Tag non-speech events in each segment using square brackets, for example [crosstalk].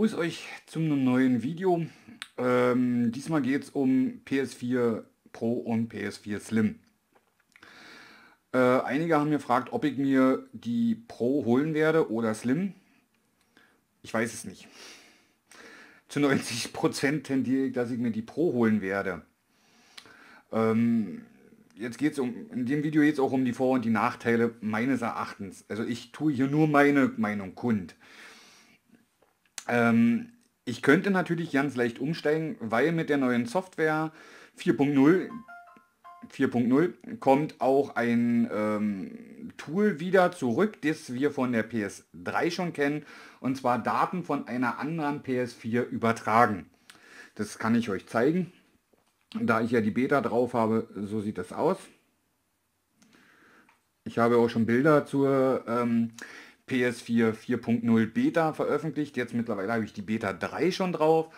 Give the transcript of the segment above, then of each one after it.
begrüße euch zum neuen Video. Ähm, diesmal geht es um PS4 Pro und PS4 Slim. Äh, einige haben mir gefragt, ob ich mir die Pro holen werde oder Slim. Ich weiß es nicht. Zu 90% Prozent tendiere ich, dass ich mir die Pro holen werde. Ähm, jetzt geht es um, in dem Video geht es auch um die Vor- und die Nachteile meines Erachtens. Also ich tue hier nur meine Meinung kund. Ähm, ich könnte natürlich ganz leicht umsteigen, weil mit der neuen Software 4.0 4.0 kommt auch ein ähm, Tool wieder zurück, das wir von der PS3 schon kennen, und zwar Daten von einer anderen PS4 übertragen. Das kann ich euch zeigen. Da ich ja die Beta drauf habe, so sieht das aus. Ich habe auch schon Bilder zur ähm, PS4 4.0 Beta veröffentlicht. Jetzt mittlerweile habe ich die Beta 3 schon drauf.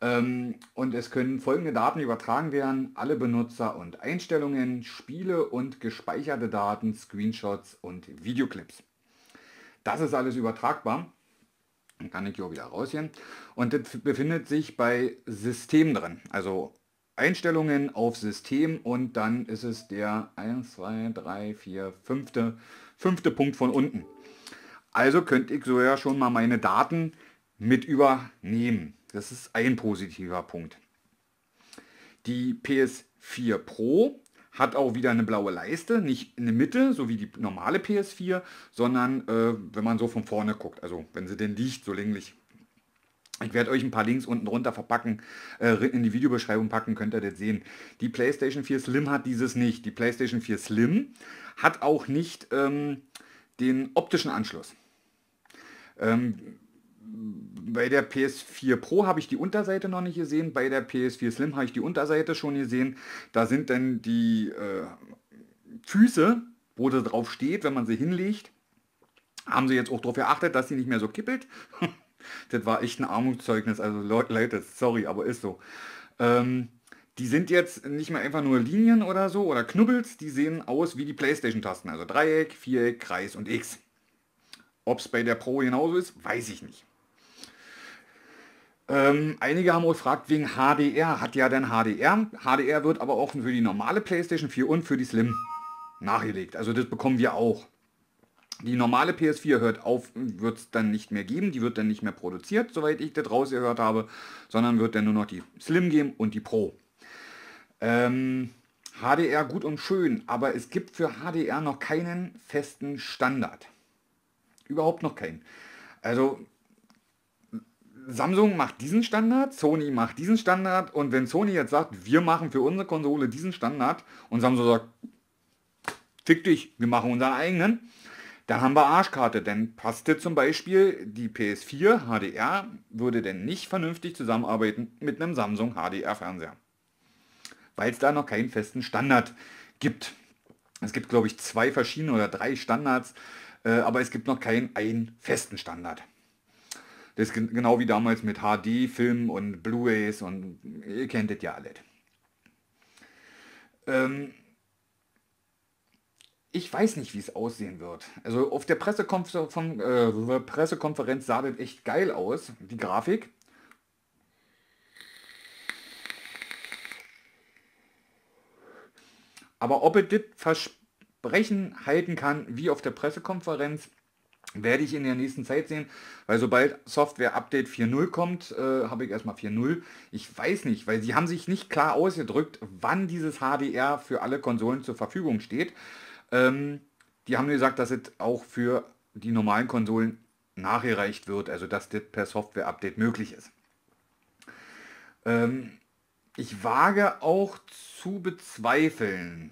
Ähm, und es können folgende Daten übertragen werden. Alle Benutzer und Einstellungen, Spiele und gespeicherte Daten, Screenshots und Videoclips. Das ist alles übertragbar. Dann kann ich hier wieder rausgehen. Und das befindet sich bei System drin. Also Einstellungen auf System und dann ist es der 1, 2, 3, 4, 5. fünfte Punkt von unten. Also könnte ich so ja schon mal meine Daten mit übernehmen. Das ist ein positiver Punkt. Die PS4 Pro hat auch wieder eine blaue Leiste, nicht in der Mitte, so wie die normale PS4, sondern äh, wenn man so von vorne guckt, also wenn sie denn liegt, so länglich. Ich werde euch ein paar Links unten drunter verpacken, äh, in die Videobeschreibung packen, könnt ihr das sehen. Die PlayStation 4 Slim hat dieses nicht. Die PlayStation 4 Slim hat auch nicht ähm, den optischen Anschluss. Ähm, bei der PS4 Pro habe ich die Unterseite noch nicht gesehen, bei der PS4 Slim habe ich die Unterseite schon gesehen. Da sind dann die äh, Füße, wo das drauf steht, wenn man sie hinlegt, haben sie jetzt auch darauf geachtet, dass sie nicht mehr so kippelt. [laughs] das war echt ein Armutszeugnis. Also Leute, sorry, aber ist so. Ähm, die sind jetzt nicht mehr einfach nur Linien oder so oder Knubbels, die sehen aus wie die Playstation-Tasten. Also Dreieck, Viereck, Kreis und X. Ob es bei der Pro genauso ist, weiß ich nicht. Ähm, einige haben auch gefragt wegen HDR. Hat ja dann HDR. HDR wird aber auch für die normale PlayStation 4 und für die Slim nachgelegt. Also das bekommen wir auch. Die normale PS4 hört auf, wird es dann nicht mehr geben. Die wird dann nicht mehr produziert, soweit ich das rausgehört habe, sondern wird dann nur noch die Slim geben und die Pro. Ähm, HDR gut und schön, aber es gibt für HDR noch keinen festen Standard. Überhaupt noch keinen. Also Samsung macht diesen Standard, Sony macht diesen Standard und wenn Sony jetzt sagt, wir machen für unsere Konsole diesen Standard und Samsung sagt, fick dich, wir machen unseren eigenen, dann haben wir Arschkarte. Denn passte zum Beispiel die PS4 HDR, würde denn nicht vernünftig zusammenarbeiten mit einem Samsung HDR-Fernseher. Weil es da noch keinen festen Standard gibt. Es gibt, glaube ich, zwei verschiedene oder drei Standards, äh, aber es gibt noch keinen einen festen Standard. Das ist genau wie damals mit HD-Filmen und Blu-rays und ihr kennt das ja alles. Ähm ich weiß nicht, wie es aussehen wird. Also auf der Pressekonferenz, von, äh, Pressekonferenz sah das echt geil aus, die Grafik. Aber ob es das verspricht, Versprechen halten kann, wie auf der Pressekonferenz, werde ich in der nächsten Zeit sehen, weil sobald Software Update 4.0 kommt, äh, habe ich erstmal 4.0. Ich weiß nicht, weil sie haben sich nicht klar ausgedrückt, wann dieses HDR für alle Konsolen zur Verfügung steht. Ähm, die haben gesagt, dass es auch für die normalen Konsolen nachgereicht wird, also dass das per Software-Update möglich ist. Ähm, ich wage auch zu bezweifeln,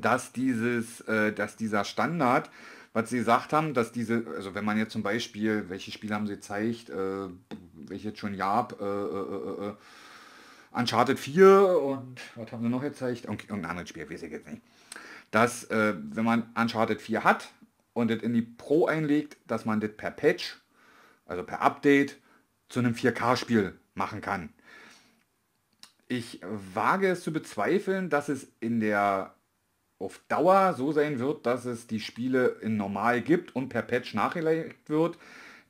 dass dieses, äh, dass dieser Standard, was sie gesagt haben, dass diese, also wenn man jetzt zum Beispiel, welche Spiele haben sie gezeigt, äh, welche jetzt schon Jab, äh äh, äh, äh, Uncharted 4 und was haben sie noch gezeigt? Und irgendein anderes Spiel, weiß ich jetzt nicht. Dass, äh, wenn man Uncharted 4 hat und das in die Pro einlegt, dass man das per Patch, also per Update, zu einem 4K-Spiel machen kann. Ich wage es zu bezweifeln, dass es in der auf Dauer so sein wird, dass es die Spiele in normal gibt und per Patch nachgelegt wird.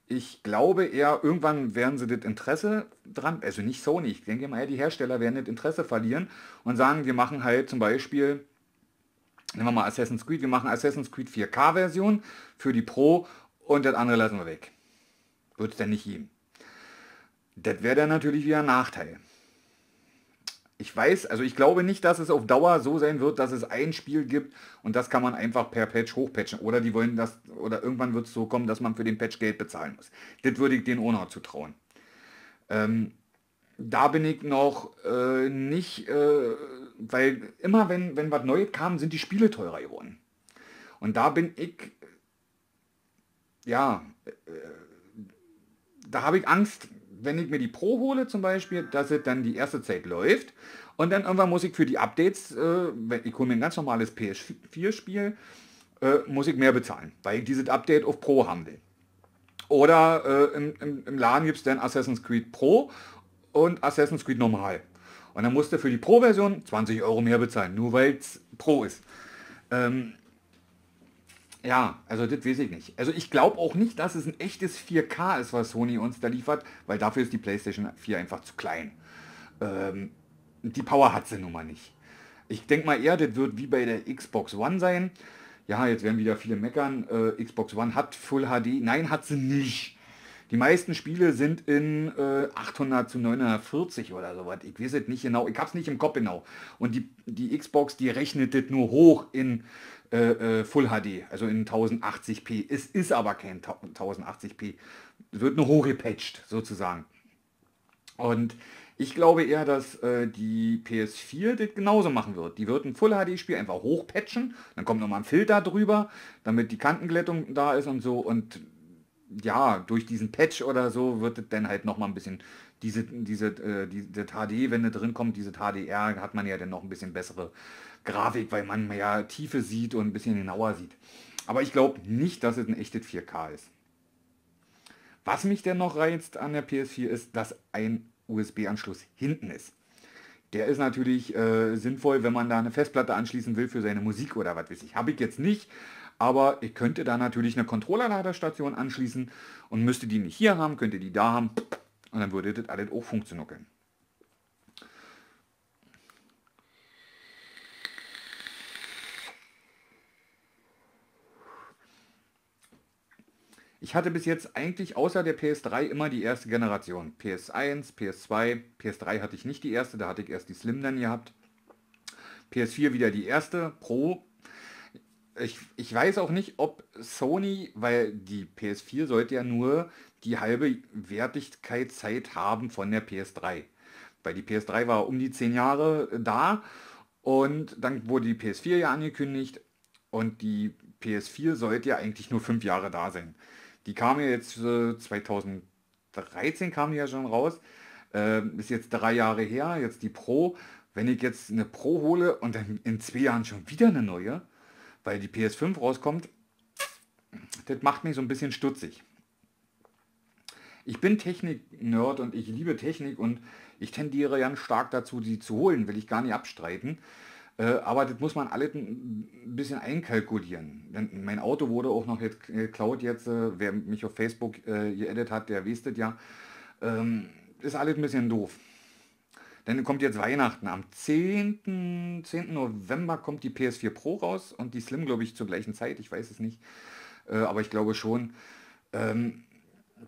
Ich glaube eher, irgendwann werden sie das Interesse dran, also nicht Sony, ich denke mal, die Hersteller werden das Interesse verlieren und sagen, wir machen halt zum Beispiel, nehmen wir mal Assassin's Creed, wir machen Assassin's Creed 4K-Version für die Pro und das andere lassen wir weg. Wird es denn nicht geben. Das wäre dann natürlich wieder ein Nachteil ich weiß, also ich glaube nicht, dass es auf Dauer so sein wird, dass es ein Spiel gibt und das kann man einfach per Patch hochpatchen. Oder die wollen das, oder irgendwann wird es so kommen, dass man für den Patch Geld bezahlen muss. Das würde ich den auch zu trauen. Ähm, da bin ich noch äh, nicht, äh, weil immer wenn, wenn was Neues kam, sind die Spiele teurer geworden. Und da bin ich, ja, äh, da habe ich Angst, wenn ich mir die Pro hole zum Beispiel, dass es dann die erste Zeit läuft und dann irgendwann muss ich für die Updates, äh, ich hole mir ein ganz normales PS4-Spiel, äh, muss ich mehr bezahlen, weil ich dieses Update auf Pro haben will. Oder äh, im, im, im, Laden gibt es dann Assassin's Creed Pro und Assassin's Creed Normal. Und dann musst du für die Pro-Version 20 Euro mehr bezahlen, nur weil es Pro ist. Ähm, ja, also das weiß ich nicht. Also ich glaube auch nicht, dass es ein echtes 4K ist, was Sony uns da liefert, weil dafür ist die PlayStation 4 einfach zu klein. Ähm, die Power hat sie nun mal nicht. Ich denke mal eher, das wird wie bei der Xbox One sein. Ja, jetzt werden wieder viele meckern. Äh, Xbox One hat Full HD. Nein, hat sie nicht. Die meisten Spiele sind in äh, 800 zu 940 oder sowas. Ich weiß es nicht genau. Ich habe es nicht im Kopf genau. Und die, die Xbox, die rechnet das nur hoch in äh, äh, Full HD, also in 1080p. Es ist aber kein 1080p. Es wird nur hochgepatcht sozusagen. Und ich glaube eher, dass äh, die PS4 das genauso machen wird. Die wird ein Full HD-Spiel einfach hochpatchen, dann kommt nochmal ein Filter drüber, damit die Kantenglättung da ist und so. Und ja, durch diesen Patch oder so wird es dann halt nochmal ein bisschen, diese, diese, äh, diese HD, wenn da drin kommt, diese HDR, hat man ja dann noch ein bisschen bessere Grafik, weil man mehr Tiefe sieht und ein bisschen genauer sieht. Aber ich glaube nicht, dass es ein echtes 4K ist. Was mich denn noch reizt an der PS4 ist, dass ein USB-Anschluss hinten ist. Der ist natürlich äh, sinnvoll, wenn man da eine Festplatte anschließen will für seine Musik oder was weiß ich. Habe ich jetzt nicht, aber ich könnte da natürlich eine Controller-Ladestation anschließen und müsste die nicht hier haben, könnte die da haben und dann würde das alles auch funktionieren. Ich hatte bis jetzt eigentlich außer der PS3 immer die erste Generation. PS1, PS2, PS3 hatte ich nicht die erste, da hatte ich erst die Slim dann gehabt. PS4 wieder die erste, Pro. Ich, ich weiß auch nicht, ob Sony, weil die PS4 sollte ja nur die halbe Wertigkeitszeit haben von der PS3. Weil die PS3 war um die 10 Jahre da und dann wurde die PS4 ja angekündigt und die PS4 sollte ja eigentlich nur 5 Jahre da sein. Die kam ja jetzt äh, 2013 kam die ja schon raus. Äh, ist jetzt drei Jahre her, jetzt die Pro. Wenn ich jetzt eine Pro hole und dann in zwei Jahren schon wieder eine neue, weil die PS5 rauskommt, das macht mich so ein bisschen stutzig. Ich bin Technik-Nerd und ich liebe Technik und ich tendiere ganz stark dazu, sie zu holen, will ich gar nicht abstreiten. Äh, aber das muss man alles ein bisschen einkalkulieren. Denn mein Auto wurde auch noch geklaut jetzt. Äh, wer mich auf Facebook äh, geedit hat, der wisst es ja. Ähm, ist alles ein bisschen doof. Dann kommt jetzt Weihnachten. Am 10. 10. November kommt die PS4 Pro raus und die Slim, glaube ich, zur gleichen Zeit. Ich weiß es nicht. Äh, aber ich glaube schon. Ähm,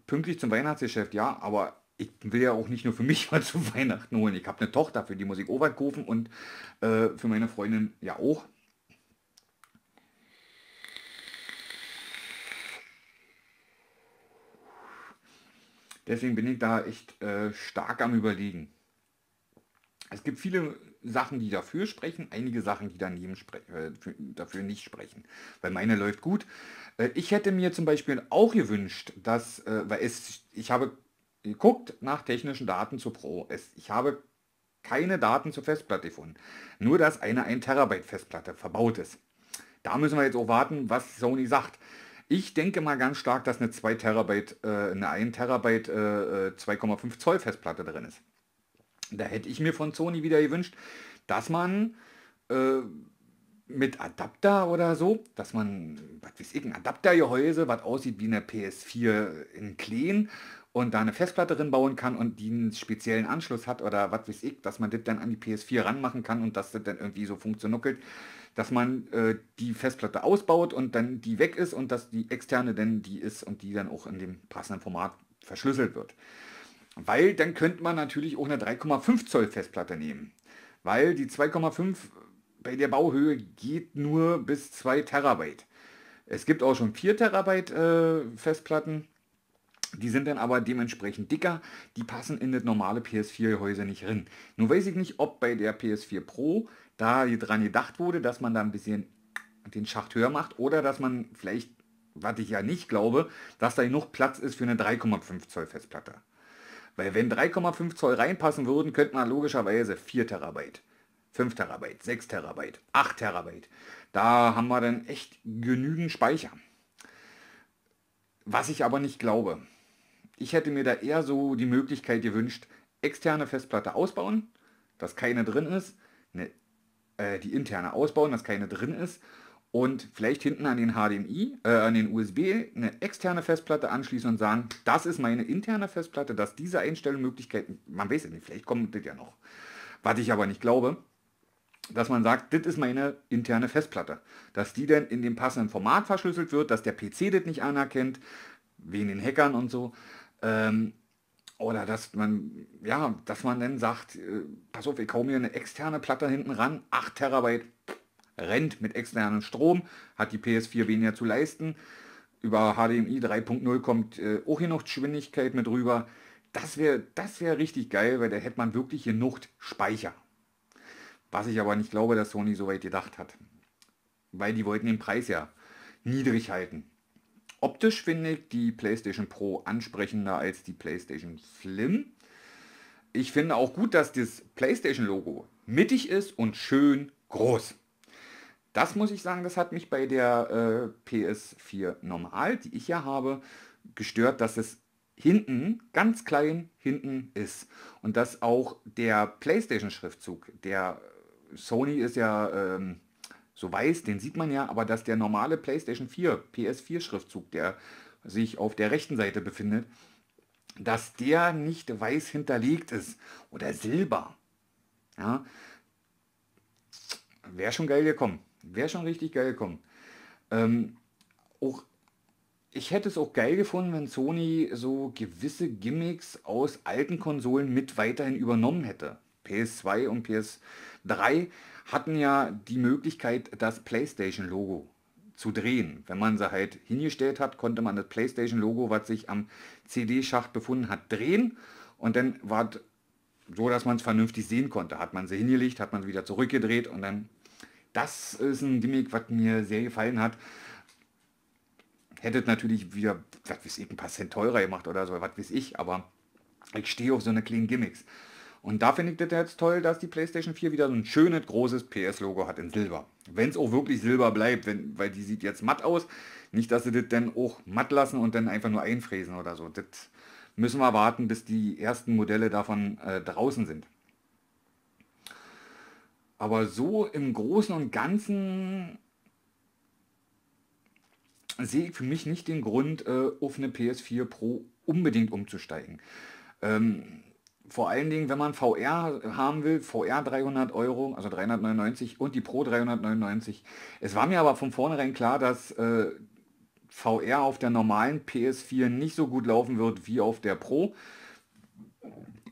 pünktlich zum Weihnachtsgeschäft, ja. Aber ich will ja auch nicht nur für mich [laughs] mal zu Weihnachten holen. Ich habe eine Tochter, für die muss ich Obert kaufen und äh, für meine Freundin ja auch. Deswegen bin ich da echt äh, stark am Überlegen. Es gibt viele Sachen, die dafür sprechen, einige Sachen, die daneben äh, für, dafür nicht sprechen. Weil meine läuft gut. Äh, ich hätte mir zum Beispiel auch gewünscht, dass, äh, weil es, ich habe guckt nach technischen Daten zu Pro. Es, ich habe keine Daten zur Festplatte gefunden. Nur, dass eine 1 Terabyte Festplatte verbaut ist. Da müssen wir jetzt auch warten, was Sony sagt. Ich denke mal ganz stark, dass eine 2 Terabyte, äh, eine 1 Terabyte äh, 2,5 äh, Zoll Festplatte drin ist. Da hätte ich mir von Sony wieder gewünscht, dass man äh, mit Adapter oder so, dass man, was weiß ich, ein Adaptergehäuse, was aussieht wie eine PS4 in Kleen und da eine Festplatte drin bauen kann und die einen speziellen Anschluss hat oder was weiß ich, dass man das dann an die PS4 ranmachen kann und dass das dann irgendwie so funktioniert, dass man äh, die Festplatte ausbaut und dann die weg ist und dass die externe dann die ist und die dann auch in dem passenden Format verschlüsselt wird. Weil dann könnte man natürlich auch eine 3,5 Zoll Festplatte nehmen. Weil die 2,5 bei der Bauhöhe geht nur bis 2 Terabyte. Es gibt auch schon 4 Terabyte äh, Festplatten die sind dann aber dementsprechend dicker, die passen in das normale PS4-Gehäuse nicht drin. Nur weiß ich nicht, ob bei der PS4 Pro da dran gedacht wurde, dass man da ein bisschen den Schacht höher macht oder dass man vielleicht, was ich ja nicht glaube, dass da genug Platz ist für eine 3,5 Zoll Festplatte. Weil wenn 3,5 Zoll reinpassen würden, könnte man logischerweise 4 Terabyte, 5 Terabyte, 6 Terabyte, 8 Terabyte. Da haben wir dann echt genügend Speicher. Was ich aber nicht glaube ich hätte mir da eher so die Möglichkeit gewünscht, externe Festplatte ausbauen, dass keine drin ist, ne, äh, die interne ausbauen, dass keine drin ist und vielleicht hinten an den HDMI, äh, an den USB eine externe Festplatte anschließen und sagen, das ist meine interne Festplatte, dass diese Einstellmöglichkeiten, man weiß ja nicht, vielleicht kommt das ja noch, was ich aber nicht glaube, dass man sagt, das ist meine interne Festplatte, dass die dann in dem passenden Format verschlüsselt wird, dass der PC das nicht anerkennt, wegen den Hackern und so. Ähm, oder dass man, ja, dass man dann sagt, äh, pass auf, ich hau mir eine externe Platte hinten ran, 8 Terabyte rennt mit externem Strom, hat die PS4 weniger zu leisten. Über HDMI 3.0 kommt äh, auch hier noch Geschwindigkeit mit rüber. Das wäre das wär richtig geil, weil da hätte man wirklich genug Speicher. Was ich aber nicht glaube, dass Sony so weit gedacht hat. Weil die wollten den Preis ja niedrig halten. Optisch finde ich die PlayStation Pro ansprechender als die PlayStation Slim. Ich finde auch gut, dass das PlayStation-Logo mittig ist und schön groß. Das muss ich sagen, das hat mich bei der äh, PS4 normal, die ich ja habe, gestört, dass es hinten, ganz klein hinten ist. Und dass auch der PlayStation-Schriftzug, der Sony ist ja ähm, so weiß, den sieht man ja, aber dass der normale PlayStation 4, PS4 Schriftzug, der sich auf der rechten Seite befindet, dass der nicht weiß hinterlegt ist oder silber. Ja, wäre schon geil gekommen. Wäre schon richtig geil gekommen. Ähm, auch, ich hätte es auch geil gefunden, wenn Sony so gewisse Gimmicks aus alten Konsolen mit weiterhin übernommen hätte. PS2 und PS3 hatten ja die Möglichkeit, das PlayStation-Logo zu drehen. Wenn man sie halt hingestellt hat, konnte man das PlayStation-Logo, was sich am CD-Schacht befunden hat, drehen. Und dann war es so, dass man es vernünftig sehen konnte. Hat man sie hingelegt, hat man sie wieder zurückgedreht und dann... Das ist ein Gimmick, was mir sehr gefallen hat hättet natürlich wieder, was weiß ich, ein paar Cent teurer gemacht oder so, was weiß ich, aber ich stehe auf so eine kleinen Gimmicks. Und da finde ich das jetzt toll, dass die PlayStation 4 wieder so ein schönes großes PS-Logo hat in Silber. Wenn es auch wirklich Silber bleibt, wenn, weil die sieht jetzt matt aus. Nicht, dass sie das dann auch matt lassen und dann einfach nur einfräsen oder so. Das müssen wir warten, bis die ersten Modelle davon äh, draußen sind. Aber so im Großen und Ganzen sehe ich für mich nicht den Grund, äh, auf eine PS4 Pro unbedingt umzusteigen. Ähm, vor allen Dingen, wenn man VR haben will, VR 300 Euro, also 399 und die Pro 399. Es war mir aber von vornherein klar, dass äh, VR auf der normalen PS4 nicht so gut laufen wird wie auf der Pro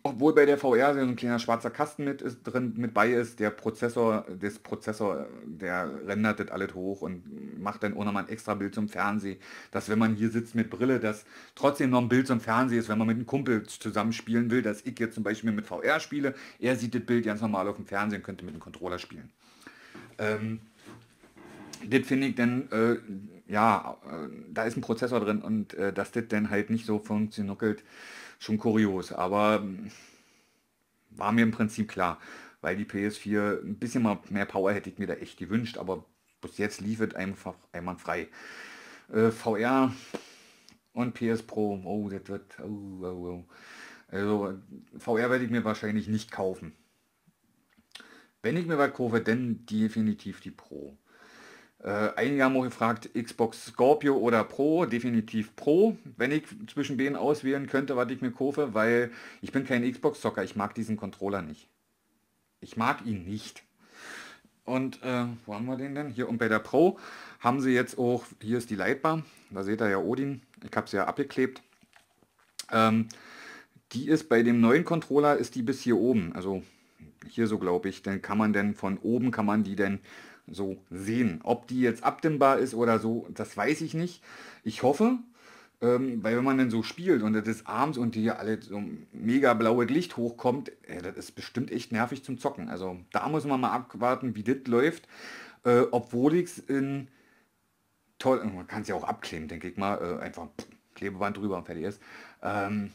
obwohl bei der VR so ein kleiner schwarzer Kasten mit ist, drin mit bei ist, der Prozessor, das Prozessor, der rendert das alles hoch und macht dann auch nochmal ein extra Bild zum Fernsehen, dass wenn man hier sitzt mit Brille, dass trotzdem noch ein Bild zum Fernsehen ist, wenn man mit einem Kumpel zusammenspielen will, dass ich jetzt zum Beispiel mit VR spiele, er sieht das Bild ganz normal auf dem Fernsehen, und könnte mit dem Controller spielen. Ähm, das finde ich dann, äh, ja, äh, da ist ein Prozessor drin und äh, dass das dann halt nicht so funktioniert schon kurios, aber hm, war mir im Prinzip klar, weil die PS4 ein bisschen mal mehr Power hätte ich mir da echt gewünscht, aber bis jetzt lief es einfach einwandfrei. Äh, VR und PS Pro, oh, das wird, oh, oh, oh. Also VR werde ich mir wahrscheinlich nicht kaufen. Wenn ich mir was kaufe, dann definitiv die Pro. Äh, einige haben auch gefragt, Xbox Scorpio oder Pro, definitiv Pro, wenn ich zwischen denen auswählen könnte, was ich mir kaufe, weil ich bin kein Xbox-Zocker, ich mag diesen Controller nicht. Ich mag ihn nicht. Und äh, wo haben wir den denn? Hier und bei der Pro haben sie jetzt auch, hier ist die Leitbar, da seht ihr ja Odin, ich habe sie ja abgeklebt. Ähm, die ist bei dem neuen Controller, ist die bis hier oben, also hier so glaube ich, dann kann man denn von oben kann man die denn so sehen. Ob die jetzt abdimmbar ist oder so, das weiß ich nicht. Ich hoffe, ähm, weil wenn man dann so spielt und das ist abends und hier alle so mega blaue Licht hochkommt, äh, das ist bestimmt echt nervig zum Zocken. Also da muss man mal abwarten, wie das läuft. Äh, obwohl ich es in toll, äh, man kann es ja auch abkleben, denke ich mal, äh, einfach pff, Klebeband drüber und fertig ist. Ähm,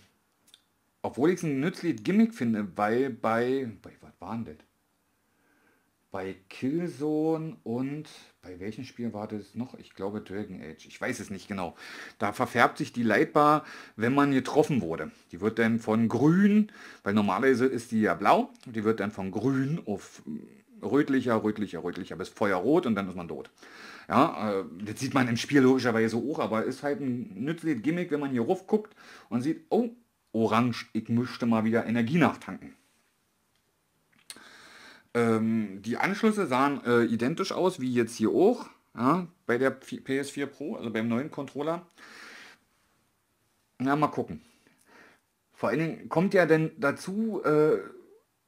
obwohl ich es ein nützliches Gimmick finde, weil bei, bei was war denn das? bei Killzone und bei welchem Spiel war das noch? Ich glaube Dragon Age. Ich weiß es nicht genau. Da verfärbt sich die Leitbar, wenn man getroffen wurde. Die wird dann von grün, weil normalerweise ist die ja blau, die wird dann von grün auf rötlicher, rötlicher, rötlicher bis feuerrot und dann ist man tot. Ja, äh, das sieht man im Spiel logischerweise auch, aber ist halt ein nützliches Gimmick, wenn man hier ruf guckt und sieht, oh, orange, ich möchte mal wieder Energie nachtanken. Ähm, die Anschlüsse sahen äh, identisch aus wie jetzt hier auch ja, bei der PS4 Pro, also beim neuen Controller. Na, mal gucken. Vor allen Dingen kommt ja denn dazu, äh,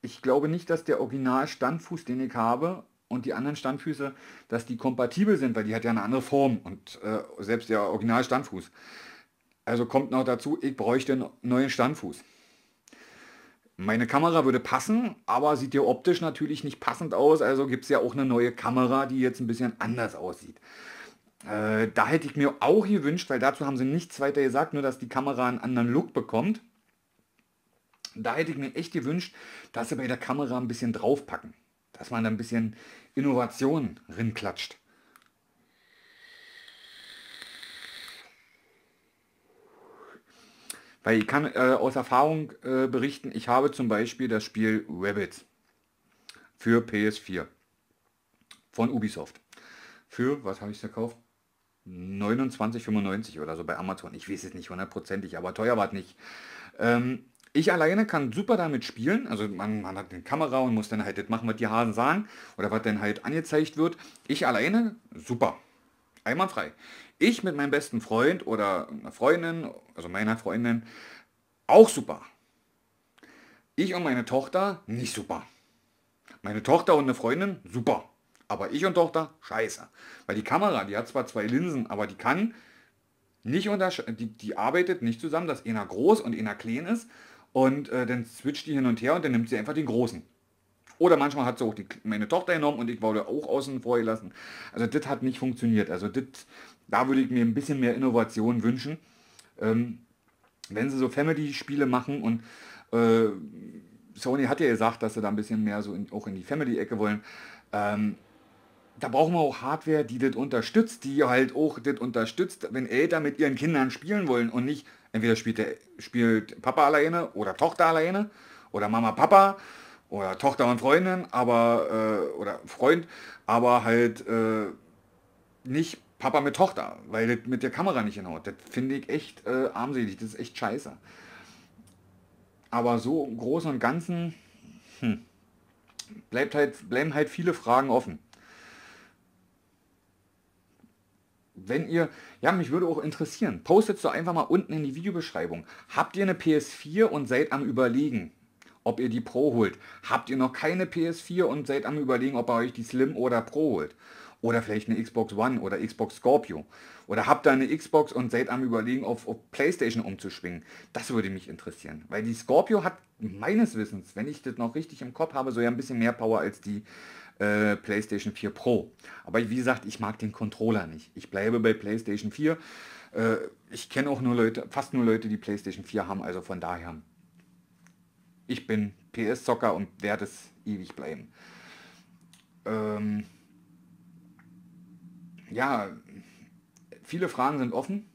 ich glaube nicht, dass der Original-Standfuß, den ich habe, und die anderen Standfüße, dass die kompatibel sind, weil die hat ja eine andere Form und äh, selbst der Original-Standfuß. Also kommt noch dazu, ich bräuchte einen neuen Standfuß. Meine Kamera würde passen, aber sieht ja optisch natürlich nicht passend aus. Also gibt es ja auch eine neue Kamera, die jetzt ein bisschen anders aussieht. Äh, da hätte ich mir auch gewünscht, weil dazu haben sie nichts weiter gesagt, nur dass die Kamera einen anderen Look bekommt. Da hätte ich mir echt gewünscht, dass sie bei der Kamera ein bisschen draufpacken. Dass man da ein bisschen Innovation rinklatscht. Weil ich kann äh, aus Erfahrung äh, berichten, ich habe zum Beispiel das Spiel Rabbits für PS4 von Ubisoft. Für, was habe ich gekauft? 29,95 oder so bei Amazon. Ich weiß es nicht hundertprozentig, aber teuer war es nicht. Ähm, ich alleine kann super damit spielen. Also man, man, hat eine Kamera und muss dann halt das machen, was die Hasen sagen oder was dann halt angezeigt wird. Ich alleine, super. Einmal frei ich mit meinem besten Freund oder einer Freundin, also meiner Freundin, auch super. Ich und meine Tochter nicht super. Meine Tochter und eine Freundin super. Aber ich und Tochter scheiße. Weil die Kamera, die hat zwar zwei Linsen, aber die kann nicht unterscheiden, die, die arbeitet nicht zusammen, dass einer groß und einer klein ist. Und äh, dann switcht die hin und her und dann nimmt sie einfach den großen. Oder manchmal hat sie auch die, meine Tochter genommen und ich wurde auch außen vor gelassen. Also das hat nicht funktioniert. Also das da würde ich mir ein bisschen mehr Innovation wünschen. Ähm, wenn sie so Family-Spiele machen und äh, Sony hat ja gesagt, dass sie da ein bisschen mehr so in, auch in die Family-Ecke wollen. Ähm, da brauchen wir auch Hardware, die das unterstützt, die halt auch das unterstützt, wenn Eltern mit ihren Kindern spielen wollen und nicht, entweder spielt, der, spielt Papa alleine oder Tochter alleine oder Mama, Papa oder Tochter und Freundin, aber äh, oder Freund, aber halt äh, nicht Papa mit Tochter, weil das mit der Kamera nicht hinhaut. Das finde ich echt äh, armselig, das ist echt scheiße. Aber so im Großen und Ganzen hm, bleibt halt, bleiben halt viele Fragen offen. Wenn ihr, ja, mich würde auch interessieren, postet es doch einfach mal unten in die Videobeschreibung. Habt ihr eine PS4 und seid am Überlegen, ob ihr die Pro holt? Habt ihr noch keine PS4 und seid am Überlegen, ob ihr euch die Slim oder Pro holt? Oder vielleicht eine Xbox One oder Xbox Scorpio. Oder habt ihr eine Xbox und seid am überlegen, auf, auf Playstation umzuschwingen. Das würde mich interessieren. Weil die Scorpio hat meines Wissens, wenn ich das noch richtig im Kopf habe, so ja ein bisschen mehr Power als die äh, PlayStation 4 Pro. Aber wie gesagt, ich mag den Controller nicht. Ich bleibe bei PlayStation 4. Äh, ich kenne auch nur Leute, fast nur Leute, die PlayStation 4 haben, also von daher. Ich bin PS-Zocker und werde es ewig bleiben. Ähm, ja, viele Fragen sind offen.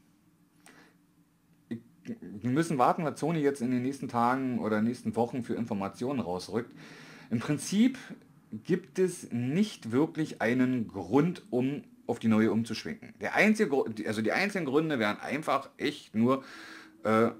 Wir müssen warten, was Sony jetzt in den nächsten Tagen oder nächsten Wochen für Informationen rausrückt. Im Prinzip gibt es nicht wirklich einen Grund, um auf die neue umzuschwenken. Der einzige, also die einzigen Gründe wären einfach echt nur äh,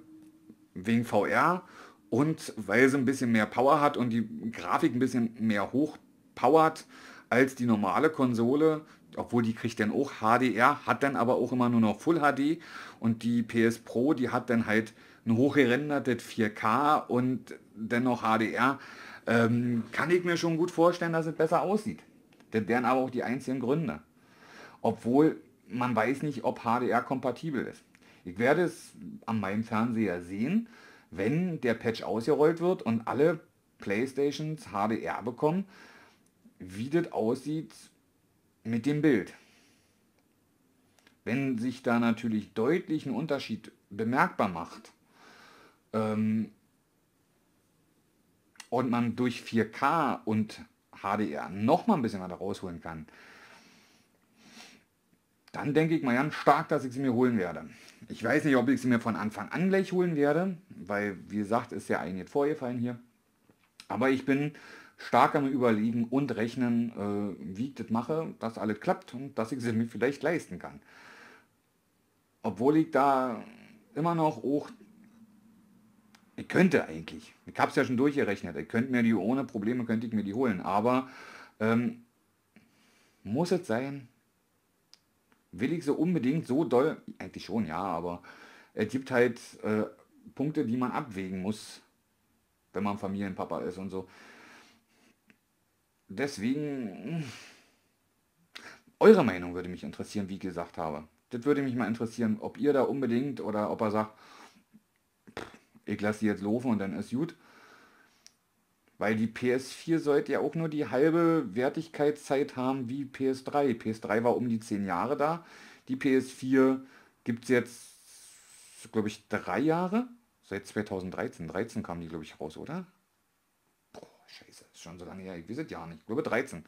wegen VR und weil sie ein bisschen mehr Power hat und die Grafik ein bisschen mehr hochpowert als die normale Konsole, obwohl die kriegt dann auch HDR, hat dann aber auch immer nur noch Full HD und die PS Pro, die hat dann halt ein hochgerendertes 4K und dennoch HDR. Ähm, kann ich mir schon gut vorstellen, dass es besser aussieht. Das wären aber auch die einzigen Gründe. Obwohl man weiß nicht, ob HDR kompatibel ist. Ich werde es an meinem Fernseher sehen, wenn der Patch ausgerollt wird und alle Playstations HDR bekommen, wie das aussieht, mit dem Bild. Wenn sich da natürlich deutlich ein Unterschied bemerkbar macht ähm, und man durch 4K und HDR noch mal ein bisschen weiter rausholen kann, dann denke ich mal ganz stark, dass ich sie mir holen werde. Ich weiß nicht, ob ich sie mir von Anfang an gleich holen werde, weil, wie gesagt, ist ja eigentlich vorgefallen hier. Aber ich bin stark am Überlegen und Rechnen, äh, wie ich das mache, dass alles klappt und dass ich sie mir vielleicht leisten kann. Obwohl ich da immer noch auch, ich könnte eigentlich, ich habe es ja schon durchgerechnet, ich könnte mir die ohne Probleme, könnte ich mir die holen, aber ähm, muss es sein, will ich so unbedingt so doll, eigentlich schon ja, aber es gibt halt äh, Punkte, die man abwägen muss, wenn man Familienpapa ist und so deswegen, hm, eure Meinung würde mich interessieren, wie ich gesagt habe. Das würde mich mal interessieren, ob ihr da unbedingt oder ob er sagt, ich lasse sie jetzt laufen und dann ist gut. Weil die PS4 sollte ja auch nur die halbe Wertigkeitszeit haben wie PS3. PS3 war um die 10 Jahre da. Die PS4 gibt es jetzt, glaube ich, drei Jahre. Seit 2013. 13 kam die, glaube ich, raus, oder? Boah, scheiße schon so lange her, ich weiß es ja nicht, ich glaube 13.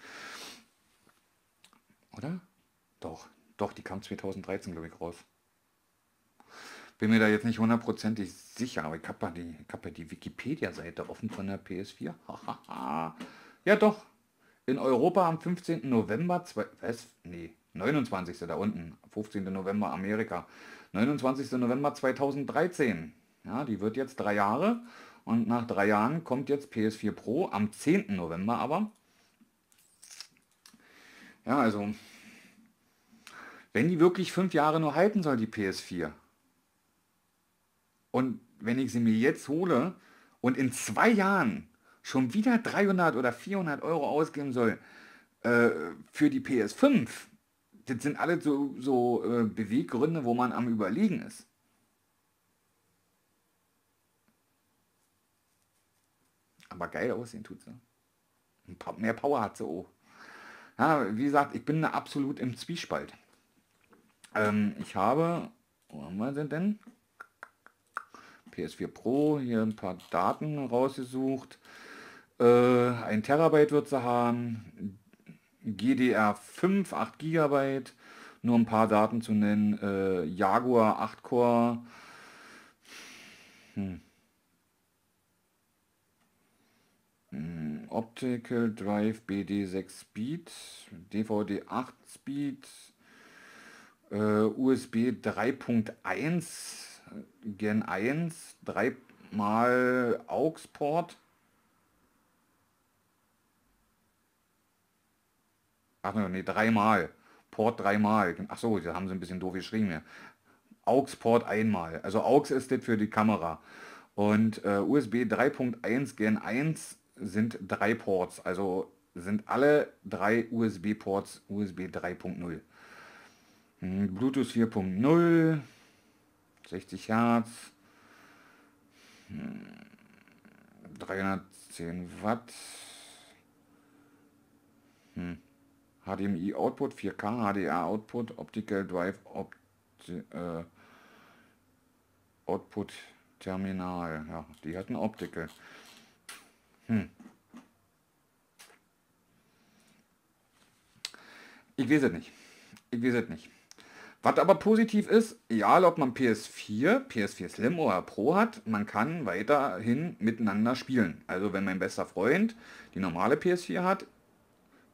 Oder? Doch, doch, die kam 2013, glaube ich, raus. Bin mir da jetzt nicht hundertprozentig sicher, aber ich habe ja die, hab ja die Wikipedia-Seite offen von der PS4. [laughs] ja, doch. In Europa am 15. November, zwei, was? Nee, 29. da unten. 15. November Amerika. 29. November 2013. Ja, die wird jetzt drei Jahre und nach drei Jahren kommt jetzt PS4 Pro am 10. November aber. Ja, also, wenn die wirklich fünf Jahre nur halten soll, die PS4. Und wenn ich sie mir jetzt hole und in zwei Jahren schon wieder 300 oder 400 Euro ausgeben soll äh, für die PS5, das sind alle so, so äh, Beweggründe, wo man am Überlegen ist. Aber geil aussehen tut sie. Ne? Ein paar mehr Power hat sie auch. Oh. Ja, wie gesagt, ich bin absolut im Zwiespalt. Ähm, ich habe, wo haben wir denn denn? PS4 Pro, hier ein paar Daten rausgesucht. Äh, ein Terabyte wird sie haben. GDR5, 8 GB. Nur ein paar Daten zu nennen. Äh, Jaguar 8 Core. Hm. Hm, Optical Drive BD 6 Speed, DVD 8 Speed, äh, USB 3.1, Gen 1, 3 mal AUX-Port. Ach nee, dreimal. Port dreimal. Ach so, da haben sie ein bisschen doof geschrieben hier. AUX-Port einmal. Also AUX ist das für die Kamera. Und äh, USB 3.1 Gen 1 sind drei Ports, also sind alle drei USB-Ports USB, 3.0. Hm, Bluetooth 4.0, 60 Hertz, 310 hm, Watt, HDMI hm, Output, 4K, HDR Output, Optical Drive Opt äh, Output Terminal. Ja, die hatten Optical. Hm. Ich weiß es nicht. Ich weiß es nicht. Was aber positiv ist, egal ob man PS4, PS4 Slim oder Pro hat, man kann weiterhin miteinander spielen. Also wenn mein bester Freund die normale PS4 hat,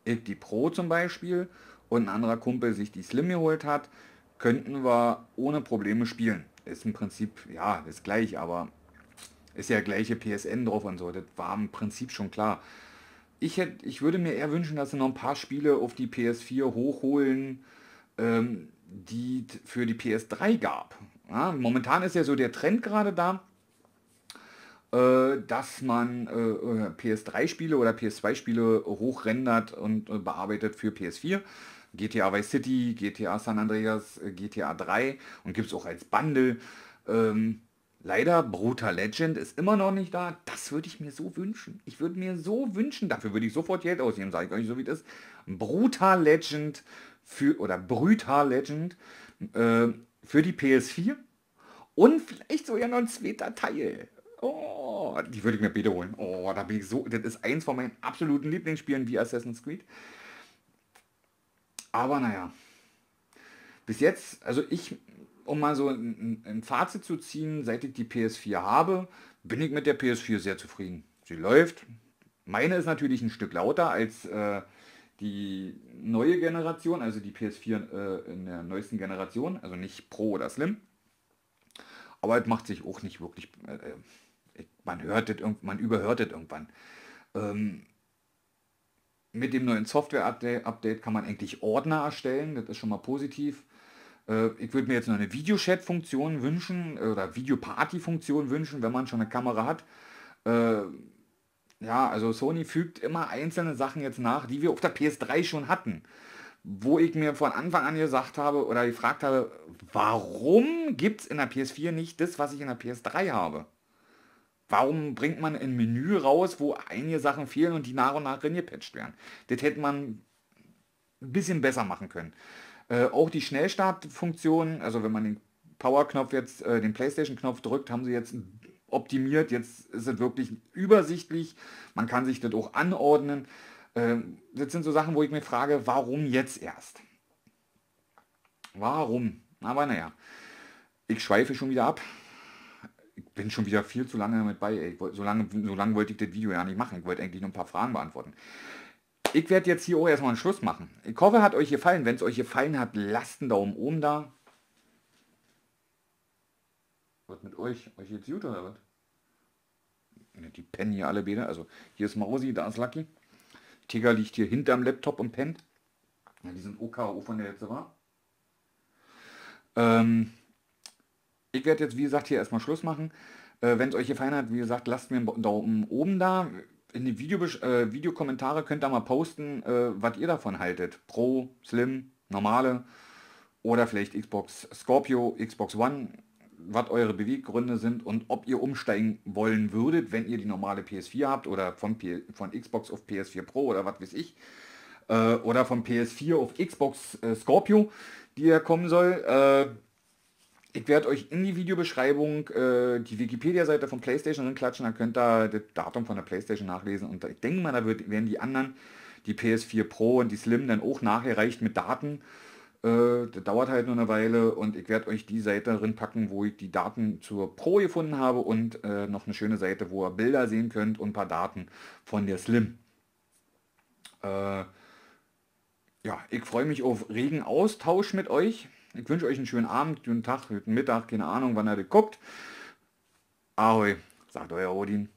ich die Pro zum Beispiel und ein anderer Kumpel sich die Slim geholt hat, könnten wir ohne Probleme spielen. Ist im Prinzip, ja, ist gleich, aber ist ja gleiche PSN drauf und so. Das war im Prinzip schon klar. Ich, hätte, ich würde mir eher wünschen, dass sie noch ein paar Spiele auf die PS4 hochholen, ähm, die für die PS3 gab. Ja, momentan ist ja so der Trend gerade da, äh, dass man äh, PS3-Spiele oder PS2-Spiele hochrendert und äh, bearbeitet für PS4. GTA Vice City, GTA San Andreas, äh, GTA 3 und gibt es auch als Bundle. Ähm, Leider, Bruta Legend ist immer noch nicht da. Das würde ich mir so wünschen. Ich würde mir so wünschen, dafür würde ich sofort Geld ausnehmen, sage ich euch so wie das ist. Bruta Legend für, oder Brüta Legend äh, für die PS4 und vielleicht sogar noch ein zweiter Teil. Oh, die würde ich mir bitte holen. Oh, da bin ich so, das ist eins von meinen absoluten Lieblingsspielen wie Assassin's Creed. Aber naja, bis jetzt, also ich um mal so ein, ein Fazit zu ziehen, seit ich die PS4 habe, bin ich mit der PS4 sehr zufrieden. Sie läuft. Meine ist natürlich ein Stück lauter als äh, die neue Generation, also die PS4 äh, in der neuesten Generation, also nicht Pro oder Slim. Aber es macht sich auch nicht wirklich, äh, äh man hört es, irgendwann, man überhört es irgendwann. Ähm, mit dem neuen Software-Update kann man eigentlich Ordner erstellen, das ist schon mal positiv. Äh, ich würde mir jetzt noch eine Videochat-Funktion wünschen äh, oder Videoparty-Funktion wünschen, wenn man schon eine Kamera hat. Äh, ja, also Sony fügt immer einzelne Sachen jetzt nach, die wir auf der PS3 schon hatten. Wo ich mir von Anfang an gesagt habe oder gefragt habe, warum gibt es in der PS4 nicht das, was ich in der PS3 habe? Warum bringt man ein Menü raus, wo einige Sachen fehlen und die nach und nach reingepatcht werden? Das hätte man ein bisschen besser machen können. Äh, auch die Schnellstartfunktion, also wenn man den Power-Knopf jetzt, äh, den PlayStation-Knopf drückt, haben sie jetzt optimiert. Jetzt ist es wirklich übersichtlich. Man kann sich das auch anordnen. Ähm, das sind so Sachen, wo ich mir frage, warum jetzt erst? Warum? Aber naja, ich schweife schon wieder ab. Ich bin schon wieder viel zu lange damit bei. Ey. So, lange, so lange wollte ich das Video ja nicht machen. Ich wollte eigentlich nur ein paar Fragen beantworten ich werde jetzt hier auch erstmal einen Schluss machen. Ich hoffe, hat euch gefallen. Wenn es euch gefallen hat, lasst einen Daumen oben da. Was mit euch? Euch jetzt gut oder was? Ne, die pennen hier alle Bäder. Also hier ist Mausi, da ist Lucky. Tiger liegt hier hinterm Laptop und pennt. Ja, die sind OKO von der letzte war. Ähm, ich werde jetzt, wie gesagt, hier erstmal Schluss machen. Äh, Wenn es euch gefallen hat, wie gesagt, lasst mir einen Daumen oben da in die Video äh, Videokommentare könnt ihr mal posten, äh, was ihr davon haltet. Pro, Slim, normale oder vielleicht Xbox Scorpio, Xbox One, was eure Beweggründe sind und ob ihr umsteigen wollen würdet, wenn ihr die normale PS4 habt oder von, P von Xbox auf PS4 Pro oder was weiß ich. Äh, oder von PS4 auf Xbox äh, Scorpio, die ja kommen soll äh, ich werde euch in die Videobeschreibung äh, die Wikipedia-Seite von PlayStation klatschen, dann könnt ihr das Datum von der PlayStation nachlesen. Und ich denke mal, da wird, werden die anderen, die PS4 Pro und die Slim, dann auch nachgereicht mit Daten. Äh, das dauert halt nur eine Weile und ich werde euch die Seite drin packen, wo ich die Daten zur Pro gefunden habe und äh, noch eine schöne Seite, wo ihr Bilder sehen könnt und ein paar Daten von der Slim. Äh, ja, ich freue mich auf regen Austausch mit euch. Ich wünsche euch einen schönen Abend, guten Tag, guten Mittag, keine Ahnung, wann ihr das guckt. Ahoi, sagt euer Odin.